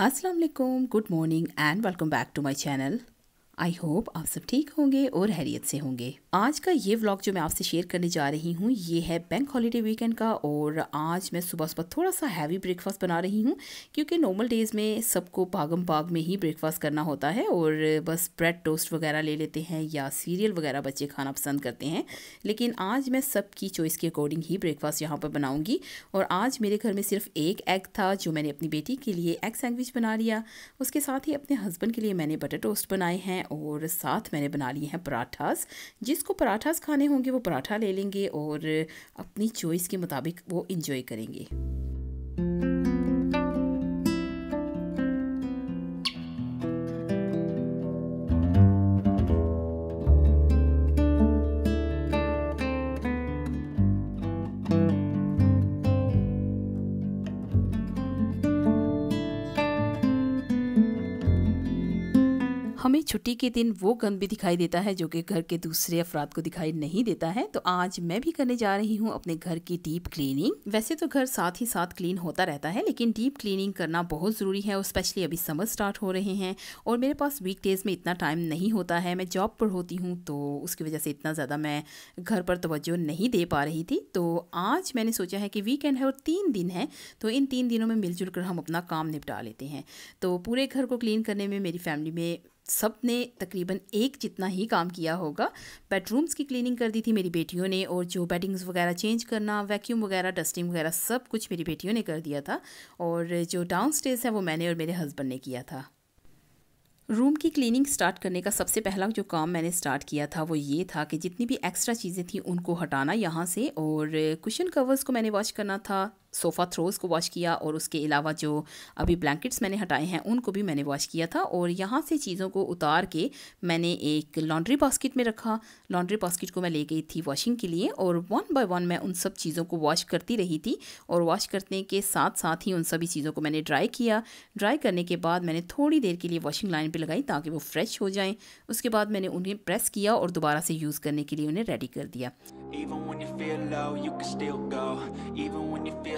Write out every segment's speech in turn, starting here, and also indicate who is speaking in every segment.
Speaker 1: Assalamualaikum, good morning and welcome back to my channel. I hope आप सब ठीक होंगे और हैरियत से होंगे आज का ये व्लॉग जो मैं आपसे शेयर करने जा रही हूँ ये है बैंक हॉलीडे वीकेंड का और आज मैं सुबह सुबह थोड़ा सा हैवी ब्रेकफास्ट बना रही हूँ क्योंकि नॉर्मल डेज़ में सबको भागम भाग में ही ब्रेकफास्ट करना होता है और बस ब्रेड टोस्ट वगैरह ले लेते हैं या सीरियल वगैरह बच्चे खाना पसंद करते हैं लेकिन आज मैं सबकी चॉइस के अकॉर्डिंग ही ब्रेकफास्ट यहाँ पर बनाऊँगी और आज मेरे घर में सिर्फ एक एग था जो मैंने अपनी बेटी के लिए एग सैंडविच बना लिया उसके साथ ही अपने हस्बैंड के लिए मैंने बटर टोस्ट बनाए हैं और साथ मैंने बना लिए हैं पराठास जिसको पराठास खाने होंगे वो पराठा ले लेंगे और अपनी चॉइस के मुताबिक वो इन्जॉय करेंगे हमें छुट्टी के दिन वो गंद भी दिखाई देता है जो कि घर के दूसरे अफराद को दिखाई नहीं देता है तो आज मैं भी करने जा रही हूँ अपने घर की डीप क्लीनिंग वैसे तो घर साथ ही साथ क्लीन होता रहता है लेकिन डीप क्लीनिंग करना बहुत ज़रूरी है और स्पेशली अभी समर स्टार्ट हो रहे हैं और मेरे पास वीक डेज़ में इतना टाइम नहीं होता है मैं जॉब पर होती हूँ तो उसकी वजह से इतना ज़्यादा मैं घर पर तोज्जो नहीं दे पा रही थी तो आज मैंने सोचा है कि वीकेंड है और तीन दिन है तो इन तीन दिनों में मिलजुल कर हम अपना काम निपटा लेते हैं तो पूरे घर को क्लीन करने में मेरी फैमिली में सब ने तकरीबन एक जितना ही काम किया होगा बेडरूम्स की क्लीनिंग कर दी थी मेरी बेटियों ने और जो बेडिंग्स वगैरह चेंज करना वैक्यूम वगैरह डस्टिंग वगैरह सब कुछ मेरी बेटियों ने कर दिया था और जो डाउन स्टेज है वो मैंने और मेरे हस्बैंड ने किया था रूम की क्लीनिंग स्टार्ट करने का सबसे पहला जो काम मैंने स्टार्ट किया था वो ये था कि जितनी भी एक्स्ट्रा चीज़ें थी उनको हटाना यहाँ से और कुशन कवर्स को मैंने वॉश करना था सोफ़ा थ्रोज़ को वॉश किया और उसके अलावा जो अभी ब्लैंकेट्स मैंने हटाए हैं उनको भी मैंने वॉश किया था और यहाँ से चीज़ों को उतार के मैंने एक लॉन्ड्री बास्केट में रखा लॉन्ड्री बास्केट को मैं ले गई थी वॉशिंग के लिए और वन बाय वन मैं उन सब चीज़ों को वॉश करती रही थी और वॉश करने के साथ साथ ही उन सभी चीज़ों को मैंने ड्राई किया ड्राई करने के बाद मैंने थोड़ी देर के लिए वॉशिंग लाइन पर लगाई ताकि वो फ्रेश हो जाएँ उसके बाद मैंने उन्हें प्रेस किया और दोबारा से यूज़ करने के लिए उन्हें रेडी कर दिया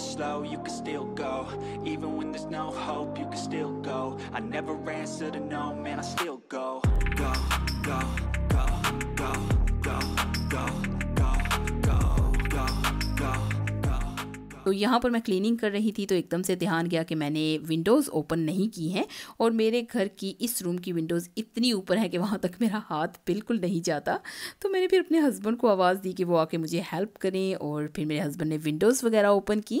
Speaker 1: slow, you can still go Even when there's no hope, you can still go I never answer to no, man, I still go Go, go तो यहाँ पर मैं क्लीनिंग कर रही थी तो एकदम से ध्यान गया कि मैंने विंडोज़ ओपन नहीं की हैं और मेरे घर की इस रूम की विंडोज़ इतनी ऊपर है कि वहाँ तक मेरा हाथ बिल्कुल नहीं जाता तो मैंने फिर अपने हस्बैंड को आवाज़ दी कि वो आके मुझे हेल्प करें और फिर मेरे हस्बैंड ने विंडोज़ वगैरह ओपन की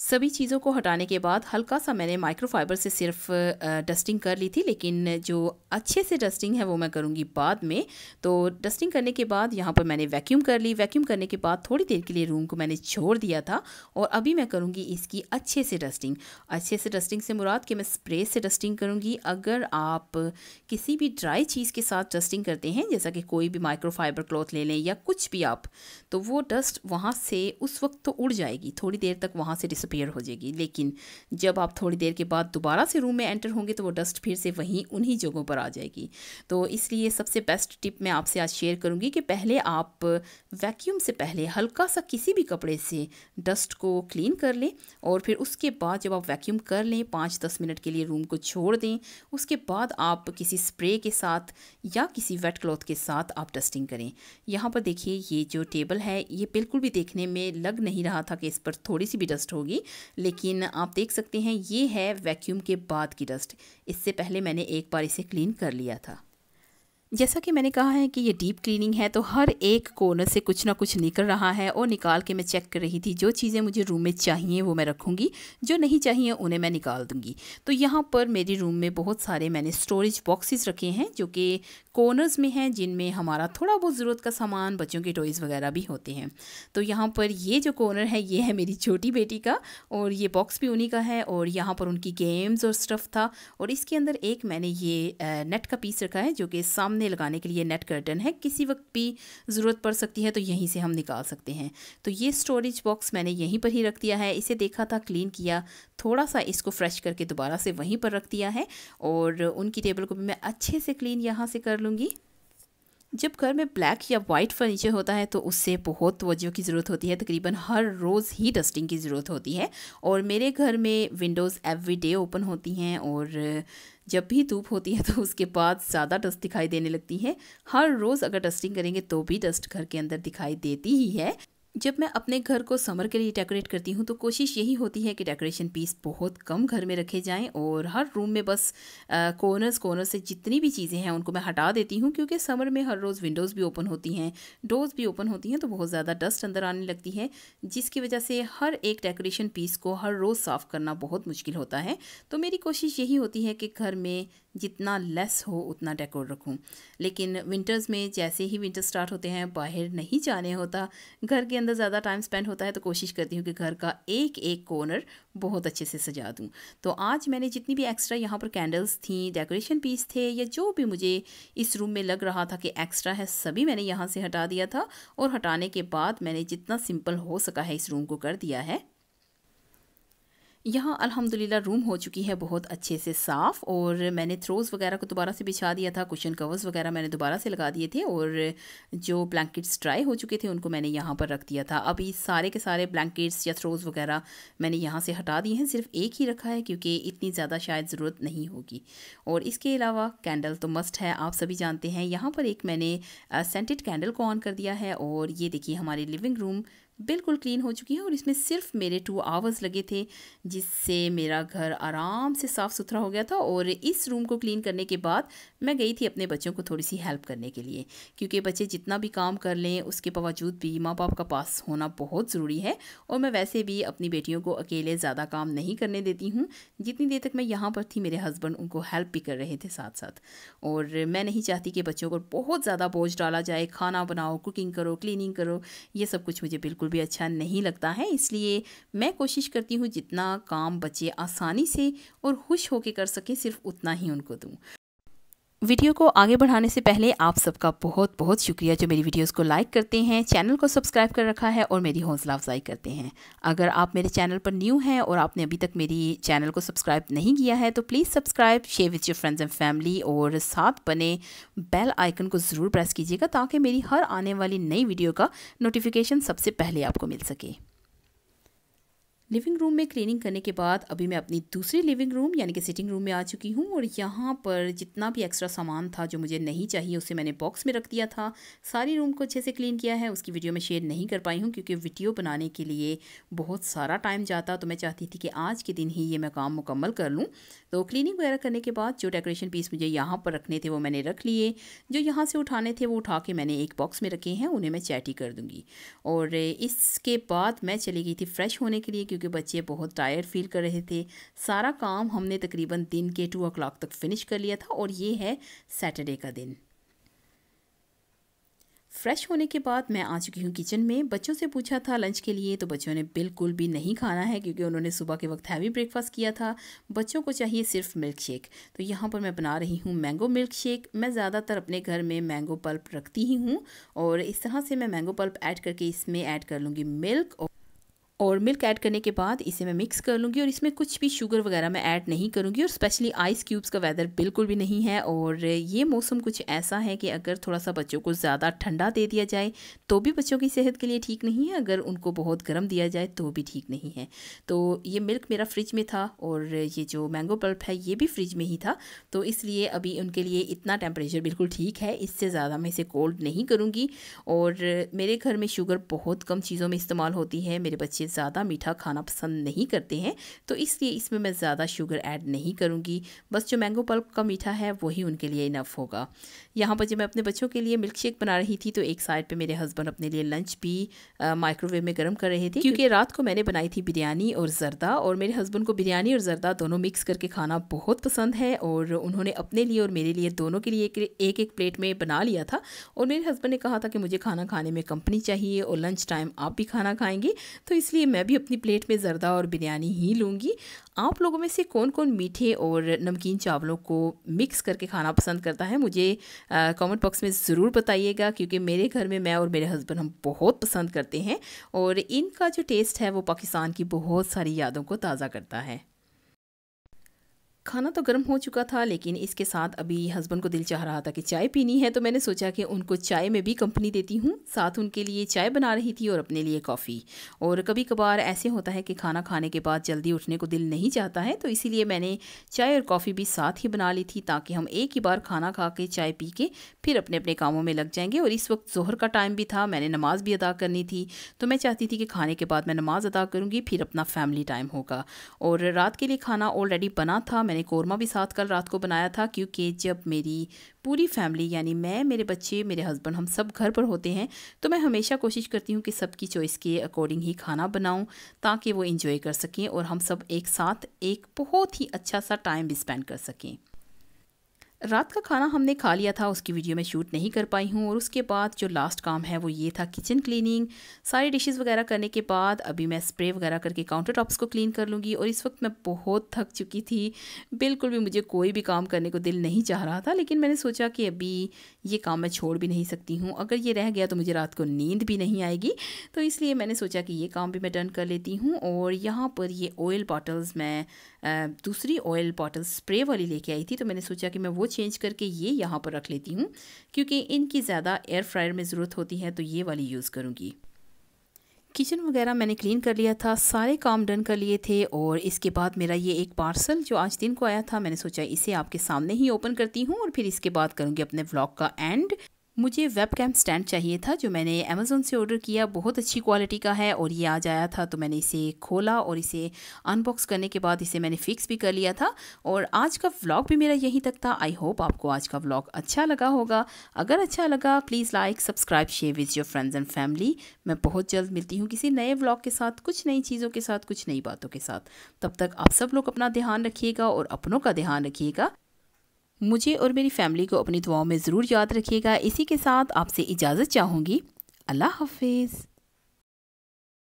Speaker 1: सभी चीज़ों को हटाने के बाद हल्का सा मैंने माइक्रोफाइबर से सिर्फ डस्टिंग कर ली थी लेकिन जो अच्छे से डस्टिंग है वो मैं करूँगी बाद में तो डस्टिंग करने के बाद यहाँ पर मैंने वैक्यूम कर ली वैक्यूम करने के बाद थोड़ी देर के लिए रूम को मैंने छोड़ दिया था और अभी मैं करूँगी इसकी अच्छे से डस्टिंग अच्छे से डस्टिंग से मुराद कि मैं स्प्रे से डस्टिंग करूँगी अगर आप किसी भी ड्राई चीज़ के साथ डस्टिंग करते हैं जैसा कि कोई भी माइक्रोफाइबर क्लॉथ ले लें या कुछ भी आप तो वो डस्ट वहाँ से उस वक्त तो उड़ जाएगी थोड़ी देर तक वहाँ से डिस डिसअपेयर हो जाएगी लेकिन जब आप थोड़ी देर के बाद दोबारा से रूम में एंटर होंगे तो वो डस्ट फिर से वहीं उन्हीं जगहों पर आ जाएगी तो इसलिए सबसे बेस्ट टिप मैं आपसे आज शेयर करूँगी कि पहले आप वैक्यूम से पहले हल्का सा किसी भी कपड़े से डस्ट को क्लीन कर लें और फिर उसके बाद जब आप वैक्यूम कर लें पाँच दस मिनट के लिए रूम को छोड़ दें उसके बाद आप किसी स्प्रे के साथ या किसी वेट क्लॉथ के साथ आप डस्टिंग करें यहाँ पर देखिए ये जो टेबल है ये बिल्कुल भी देखने में लग नहीं रहा था कि इस पर थोड़ी सी भी डस्ट होगी होगी लेकिन आप देख सकते हैं ये है वैक्यूम के बाद की डस्ट इससे पहले मैंने एक बार इसे क्लीन कर लिया था जैसा कि मैंने कहा है कि ये डीप क्लीनिंग है तो हर एक कॉर्नर से कुछ ना कुछ निकल रहा है और निकाल के मैं चेक कर रही थी जो चीज़ें मुझे रूम में चाहिए वो मैं रखूँगी जो नहीं चाहिए उन्हें मैं निकाल दूँगी तो यहाँ पर मेरे रूम में बहुत सारे मैंने स्टोरेज बॉक्सेस रखे हैं जो कि कोनर्स में हैं जिनमें हमारा थोड़ा बहुत ज़रूरत का सामान बच्चों के टॉयज़ वगैरह भी होते हैं तो यहाँ पर ये जो कॉर्नर है ये है मेरी छोटी बेटी का और ये बॉक्स भी उन्हीं का है और यहाँ पर उनकी गेम्स और स्टफ़ था और इसके अंदर एक मैंने ये नेट का पीस रखा है जो कि सामने सामने लगाने के लिए नेट कर्टन है किसी वक्त भी ज़रूरत पड़ सकती है तो यहीं से हम निकाल सकते हैं तो ये स्टोरेज बॉक्स मैंने यहीं पर ही रख दिया है इसे देखा था क्लीन किया थोड़ा सा इसको फ्रेश करके दोबारा से वहीं पर रख दिया है और उनकी टेबल को भी मैं अच्छे से क्लीन यहाँ से कर लूँगी जब घर में ब्लैक या वाइट फर्नीचर होता है तो उससे बहुत तोज्जो की ज़रूरत होती है तकरीबन हर रोज़ ही डस्टिंग की ज़रूरत होती है और मेरे घर में विंडोज़ एवरी डे ओपन होती हैं और जब भी धूप होती है तो उसके बाद ज़्यादा डस्ट दिखाई देने लगती है हर रोज़ अगर डस्टिंग करेंगे तो भी डस्ट घर के अंदर दिखाई देती ही है जब मैं अपने घर को समर के लिए डेकोरेट करती हूँ तो कोशिश यही होती है कि डेकोरेशन पीस बहुत कम घर में रखे जाएं और हर रूम में बस कॉर्नर्स कॉर्नर से जितनी भी चीज़ें हैं उनको मैं हटा देती हूँ क्योंकि समर में हर रोज़ विंडोज़ भी ओपन होती हैं डोर्स भी ओपन होती हैं तो बहुत ज़्यादा डस्ट अंदर आने लगती है जिसकी वजह से हर एक डेकोरेशन पीस को हर रोज़ साफ़ करना बहुत मुश्किल होता है तो मेरी कोशिश यही होती है कि घर में जितना लेस हो उतना डेकोर रखूँ लेकिन विंटर्स में जैसे ही विंटर स्टार्ट होते हैं बाहर नहीं जाने होता घर के अंदर ज़्यादा टाइम स्पेंड होता है तो कोशिश करती हूँ कि घर का एक एक कॉर्नर बहुत अच्छे से सजा दूँ तो आज मैंने जितनी भी एक्स्ट्रा यहाँ पर कैंडल्स थी डेकोरेशन पीस थे या जो भी मुझे इस रूम में लग रहा था कि एक्स्ट्रा है सभी मैंने यहाँ से हटा दिया था और हटाने के बाद मैंने जितना सिंपल हो सका है इस रूम को कर दिया है यहाँ अल्हम्दुलिल्लाह रूम हो चुकी है बहुत अच्छे से साफ़ और मैंने थ्रोज़ वगैरह को दोबारा से बिछा दिया था कुशन कवर्स वगैरह मैंने दोबारा से लगा दिए थे और जो ब्लैंकेट्स ड्राई हो चुके थे उनको मैंने यहाँ पर रख दिया था अभी सारे के सारे ब्लैंकेट्स या थ्रोज़ वगैरह मैंने यहाँ से हटा दिए हैं सिर्फ एक ही रखा है क्योंकि इतनी ज़्यादा शायद ज़रूरत नहीं होगी और इसके अलावा कैंडल तो मस्ट है आप सभी जानते हैं यहाँ पर एक मैंने सेंटेड कैंडल को ऑन कर दिया है और ये देखिए हमारे लिविंग रूम बिल्कुल क्लीन हो चुकी है और इसमें सिर्फ मेरे टू आवर्स लगे थे जिससे मेरा घर आराम से साफ़ सुथरा हो गया था और इस रूम को क्लीन करने के बाद मैं गई थी अपने बच्चों को थोड़ी सी हेल्प करने के लिए क्योंकि बच्चे जितना भी काम कर लें उसके बावजूद भी माँ बाप का पास होना बहुत ज़रूरी है और मैं वैसे भी अपनी बेटियों को अकेले ज़्यादा काम नहीं करने देती हूँ जितनी देर तक मैं यहाँ पर थी मेरे हस्बैंड उनको हेल्प भी कर रहे थे साथ साथ और मैं नहीं चाहती कि बच्चों पर बहुत ज़्यादा बोझ डाला जाए खाना बनाओ कुकिंग करो क्लिनिंग करो ये सब कुछ मुझे बिल्कुल बिल्कुल भी अच्छा नहीं लगता है इसलिए मैं कोशिश करती हूँ जितना काम बच्चे आसानी से और खुश होकर कर सकें सिर्फ उतना ही उनको दूँ वीडियो को आगे बढ़ाने से पहले आप सबका बहुत बहुत शुक्रिया जो मेरी वीडियोस को लाइक करते हैं चैनल को सब्सक्राइब कर रखा है और मेरी हौसला अफजाई करते हैं अगर आप मेरे चैनल पर न्यू हैं और आपने अभी तक मेरी चैनल को सब्सक्राइब नहीं किया है तो please subscribe share with your friends and family और साथ बने बेल आइकन को ज़रूर प्रेस कीजिएगा ताकि मेरी हर आने वाली नई वीडियो का नोटिफिकेशन सबसे पहले आपको मिल सके लिविंग रूम में क्लीनिंग करने के बाद अभी मैं अपनी दूसरी लिविंग रूम यानी कि सिटिंग रूम में आ चुकी हूँ और यहाँ पर जितना भी एक्स्ट्रा सामान था जो मुझे नहीं चाहिए उसे मैंने बॉक्स में रख दिया था सारी रूम को अच्छे से क्लीन किया है उसकी वीडियो मैं शेयर नहीं कर पाई हूँ क्योंकि वीडियो बनाने के लिए बहुत सारा टाइम जाता तो मैं चाहती थी कि आज के दिन ही ये मैं काम मुकम्मल कर लूँ तो क्लिनिंग वगैरह करने के बाद जो डेकोरेशन पीस मुझे यहाँ पर रखने थे वो मैंने रख लिए जो यहाँ से उठाने थे वो उठा के मैंने एक बॉक्स में रखे हैं उन्हें मैं चैटी कर दूँगी और इसके बाद मैं चली गई थी फ्रेश होने के लिए क्योंकि बच्चे बहुत टायर्ड फील कर रहे थे सारा काम हमने तकरीबन दिन के टू ओ तक फिनिश कर लिया था और ये है सैटरडे का दिन फ्रेश होने के बाद मैं आ चुकी हूँ किचन में बच्चों से पूछा था लंच के लिए तो बच्चों ने बिल्कुल भी नहीं खाना है क्योंकि उन्होंने सुबह के वक्त हैवी ब्रेकफास्ट किया था बच्चों को चाहिए सिर्फ मिल्क शेक तो यहाँ पर मैं बना रही हूँ मैंगो मिल्क शेक मैं ज़्यादातर अपने घर में मैंगो पल्प रखती ही हूँ और इस तरह से मैं मैंगो पल्प ऐड करके इसमें ऐड कर लूँगी मिल्क और और मिल्क ऐड करने के बाद इसे मैं मिक्स कर लूँगी और इसमें कुछ भी शुगर वगैरह मैं ऐड नहीं करूँगी और स्पेशली आइस क्यूब्स का वेदर बिल्कुल भी नहीं है और ये मौसम कुछ ऐसा है कि अगर थोड़ा सा बच्चों को ज़्यादा ठंडा दे दिया जाए तो भी बच्चों की सेहत के लिए ठीक नहीं है अगर उनको बहुत गर्म दिया जाए तो भी ठीक नहीं है तो ये मिल्क मेरा फ्रिज में था और ये जो मैंगो पल्प है ये भी फ्रिज में ही था तो इसलिए अभी उनके लिए इतना टेम्परेचर बिल्कुल ठीक है इससे ज़्यादा मैं इसे कोल्ड नहीं करूँगी और मेरे घर में शुगर बहुत कम चीज़ों में इस्तेमाल होती है मेरे बच्चे ज़्यादा मीठा खाना पसंद नहीं करते हैं तो इसलिए इसमें मैं ज़्यादा शुगर ऐड नहीं करूँगी बस जो मैंगो पल्प का मीठा है वही उनके लिए इनफ होगा यहाँ पर जब मैं अपने बच्चों के लिए मिल्क शेक बना रही थी तो एक साइड पर मेरे हस्बैंड अपने लिए लंच भी माइक्रोवेव में गर्म कर रहे थे क्योंकि रात को मैंने बनाई थी बिरयानी और ज़रदा और मेरे हस्बैंड को बिरयानी और ज़रदा दोनों मिक्स करके खाना बहुत पसंद है और उन्होंने अपने लिए और मेरे लिए दोनों के लिए एक एक प्लेट में बना लिया था और मेरे हस्बैंड ने कहा था कि मुझे खाना खाने में कंपनी चाहिए और लंच टाइम आप भी खाना खाएंगे तो इसलिए इसलिए मैं भी अपनी प्लेट में ज़रदा और बिरयानी ही लूँगी आप लोगों में से कौन कौन मीठे और नमकीन चावलों को मिक्स करके खाना पसंद करता है मुझे कमेंट बॉक्स में ज़रूर बताइएगा क्योंकि मेरे घर में मैं और मेरे हस्बैंड हम बहुत पसंद करते हैं और इनका जो टेस्ट है वो पाकिस्तान की बहुत सारी यादों को ताज़ा करता है खाना तो गर्म हो चुका था लेकिन इसके साथ अभी हस्बैंड को दिल चाह रहा था कि चाय पीनी है तो मैंने सोचा कि उनको चाय में भी कंपनी देती हूँ साथ उनके लिए चाय बना रही थी और अपने लिए कॉफ़ी और कभी कभार ऐसे होता है कि खाना खाने के बाद जल्दी उठने को दिल नहीं चाहता है तो इसीलिए मैंने चाय और कॉफ़ी भी साथ ही बना ली थी ताकि हम एक ही बार खाना खा के चाय पी के फिर अपने अपने कामों में लग जाएंगे और इस वक्त जोहर का टाइम भी था मैंने नमाज़ भी अदा करनी थी तो मैं चाहती थी कि खाने के बाद मैं नमाज़ अदा करूँगी फिर अपना फ़ैमिली टाइम होगा और रात के लिए खाना ऑलरेडी बना था मैंने मैंने कौरमा भी साथ कल रात को बनाया था क्योंकि जब मेरी पूरी फैमिली यानी मैं मेरे बच्चे मेरे हस्बैंड हम सब घर पर होते हैं तो मैं हमेशा कोशिश करती हूँ कि सबकी चॉइस के अकॉर्डिंग ही खाना बनाऊँ ताकि वो इन्जॉय कर सकें और हम सब एक साथ एक बहुत ही अच्छा सा टाइम भी स्पेंड कर सकें रात का खाना हमने खा लिया था उसकी वीडियो मैं शूट नहीं कर पाई हूँ और उसके बाद जो लास्ट काम है वो ये था किचन क्लीनिंग सारी डिशेस वगैरह करने के बाद अभी मैं स्प्रे वगैरह करके काउंटर टॉप्स को क्लीन कर लूँगी और इस वक्त मैं बहुत थक चुकी थी बिल्कुल भी मुझे कोई भी काम करने को दिल नहीं चाह रहा था लेकिन मैंने सोचा कि अभी ये काम मैं छोड़ भी नहीं सकती हूँ अगर ये रह गया तो मुझे रात को नींद भी नहीं आएगी तो इसलिए मैंने सोचा कि ये काम भी मैं डन कर लेती हूँ और यहाँ पर ये ऑयल बॉटल्स मैं दूसरी ऑयल बॉटल स्प्रे वाली लेके आई थी तो मैंने सोचा कि मैं वो चेंज करके ये यहाँ पर रख लेती हूँ क्योंकि इनकी ज़्यादा एयर फ्रायर में ज़रूरत होती है तो ये वाली यूज़ करूँगी किचन वगैरह मैंने क्लीन कर लिया था सारे काम डन कर लिए थे और इसके बाद मेरा ये एक पार्सल जो आज दिन को आया था मैंने सोचा इसे आपके सामने ही ओपन करती हूँ और फिर इसके बाद करूँगी अपने ब्लॉग का एंड मुझे वेब कैम स्टैंड चाहिए था जो मैंने अमेज़ोन से ऑर्डर किया बहुत अच्छी क्वालिटी का है और ये आज आया था तो मैंने इसे खोला और इसे अनबॉक्स करने के बाद इसे मैंने फ़िक्स भी कर लिया था और आज का व्लॉग भी मेरा यहीं तक था आई होप आपको आज का व्लॉग अच्छा लगा होगा अगर अच्छा लगा please like subscribe share with your friends and family मैं बहुत जल्द मिलती हूँ किसी नए व्लॉग के साथ कुछ नई चीज़ों के साथ कुछ नई बातों के साथ तब तक आप सब लोग अपना ध्यान रखिएगा और अपनों का ध्यान रखिएगा मुझे और मेरी फैमिली को अपनी दुआओं में ज़रूर याद रखिएगा इसी के साथ आपसे इजाज़त चाहूँगी अल्लाह हाफिज़